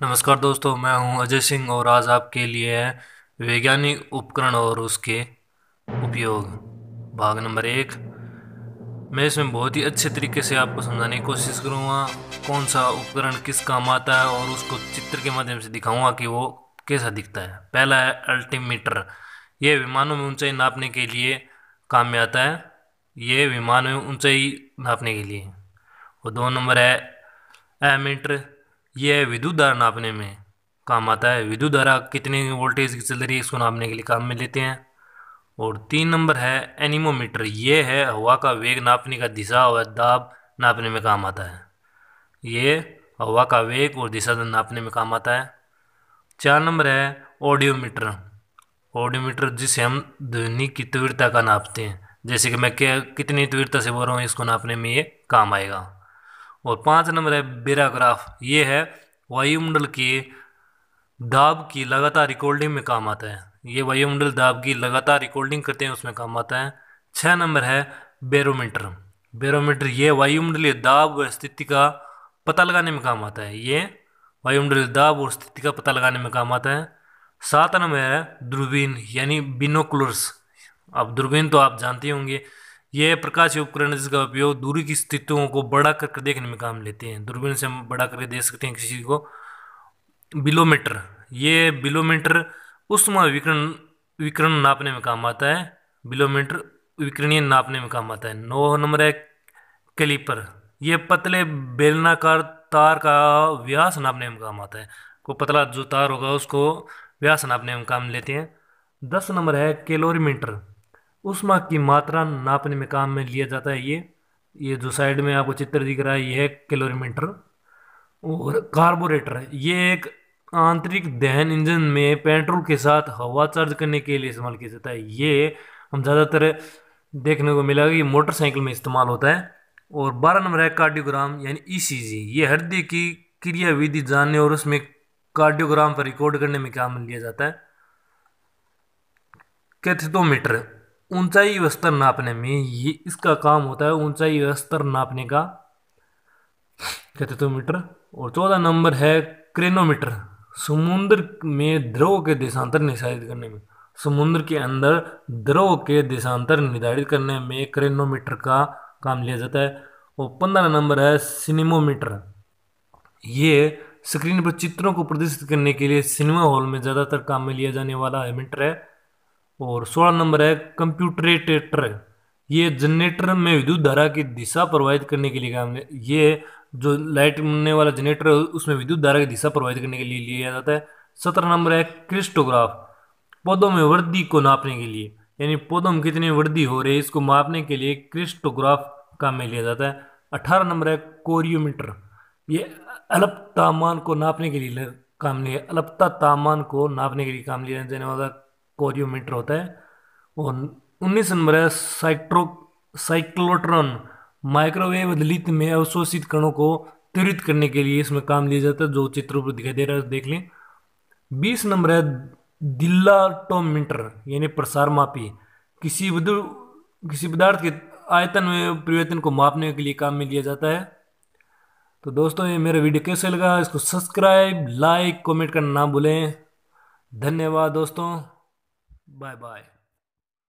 नमस्कार दोस्तों मैं हूं अजय सिंह और आज आपके लिए वैज्ञानिक उपकरण और उसके उपयोग भाग नंबर एक मैं इसमें बहुत ही अच्छे तरीके से आपको समझाने की कोशिश करूंगा कौन सा उपकरण किस काम आता है और उसको चित्र के माध्यम से दिखाऊंगा कि वो कैसा दिखता है पहला है अल्टीमीटर ये विमानों में ऊंचाई नापने के लिए काम में आता है ये विमान में ऊंचाई नापने के लिए और दो नंबर है एमीटर यह विद्युत धारा नापने में काम आता है विद्युत धारा कितने वोल्टेज की चल रही है इसको नापने के लिए काम में लेते हैं और तीन नंबर है एनिमोमीटर ये है हवा का वेग नापने का दिशा और दाब नापने में काम आता है ये हवा का वेग और दिशा नापने में काम आता है चार नंबर है ऑडियोमीटर ऑडियोमीटर जिसे हम ध्वनि की तीव्रता का नापते हैं जैसे कि मैं क्या कितनी तीव्रता से बोल रहा हूँ इसको नापने में ये काम आएगा और पाँच नंबर है बेराग्राफ ये है वायुमंडल के दाब की लगातार रिकॉर्डिंग में काम आता है ये वायुमंडल दाब की लगातार रिकॉर्डिंग करते हैं उसमें काम आता है छः नंबर है बेरोमीटर बेरोमीटर ये वायुमंडलीय दाब व स्थिति का पता लगाने में काम आता है ये वायुमंडलीय दाब और स्थिति का पता लगाने में काम आता है सात नंबर है दूरबीन यानी बिनोकुलर्स अब दूरबीन तो आप जानते होंगे यह प्रकाश उपकरण जिसका उपयोग दूरी की स्थितियों को बड़ा करके देखने में काम लेते हैं दूरबीन से हम बड़ा करके देख सकते हैं किसी को बिलोमीटर ये बिलोमीटर उस विकरण विकरण नापने में काम आता है बिलोमीटर विकरणीय नापने में काम आता है नौ नंबर है कैलिपर ये पतले बेलनाकार तार का व्यास नापने में काम आता है को पतला जो तार होगा उसको व्यास नापने में काम लेते हैं दस नंबर है कैलोरीमीटर उष्मा की मात्रा नापने में काम में लिया जाता है ये ये जो साइड में आपको चित्र दिख रहा है ये है किलोमीटर और कार्बोरेटर ये एक आंतरिक दहन इंजन में पेट्रोल के साथ हवा चार्ज करने के लिए इस्तेमाल किया जाता है ये हम ज़्यादातर देखने को मिला कि मोटरसाइकिल में इस्तेमाल होता है और बारह नंबर है कार्डियोग्राम यानी ईसीजी e ये हृदय की क्रियाविधि जानने और उसमें कार्डियोग्राम पर रिकॉर्ड करने में काम लिया जाता है कैथेटोमीटर ऊंचाई वस्त्र स्तर नापने में ये इसका काम होता है ऊंचाई व स्तर नापने का कहते तो मीटर और चौदह नंबर है क्रेनोमीटर समुद्र में द्रव के देशांतर निर्धारित करने में समुद्र के अंदर द्रव के देशांतर निर्धारित करने में क्रेनोमीटर का काम लिया जाता है और पंद्रह नंबर है सिनेमोमीटर ये स्क्रीन पर चित्रों को प्रदर्शित करने के लिए सिनेमा हॉल में ज़्यादातर काम में लिया जाने वाला है मीटर है और सोलह नंबर है कंप्यूटरेटेटर ये जनरेटर में विद्युत धारा की दिशा प्रभावित करने के लिए काम ये जो लाइट बनने वाला जनरेटर है उसमें विद्युत धारा की दिशा प्रभावित करने के लिए लिया जाता है सत्रह नंबर है क्रिस्टोग्राफ पौधों में वृद्धि को नापने के लिए यानी पौधों में कितनी वृद्धि हो रही है इसको मापने के लिए क्रिस्टोग्राफ काम में लिया जाता है अठारह नंबर है कोरियोमीटर ये अलपतामान को नापने के लिए काम लिया अलपता तापमान को नापने के लिए काम लिया जाने वाला कोरियोमीटर होता है और उन्नीस नंबर है साइक्ट्रो साइक्लोट्रॉन माइक्रोवेव दलित में अवशोषित कणों को त्वरित करने के लिए इसमें काम लिया जाता है जो चित्रों पर दिखाई दे रहा है देख लें बीस नंबर है दिल्लाटोमीटर यानी प्रसार मापी किसी किसी पदार्थ के आयतन में परिवर्तन को मापने के लिए काम में लिया जाता है तो दोस्तों ये मेरा वीडियो कैसे लगा इसको सब्सक्राइब लाइक कमेंट करना ना भूलें धन्यवाद दोस्तों Bye bye.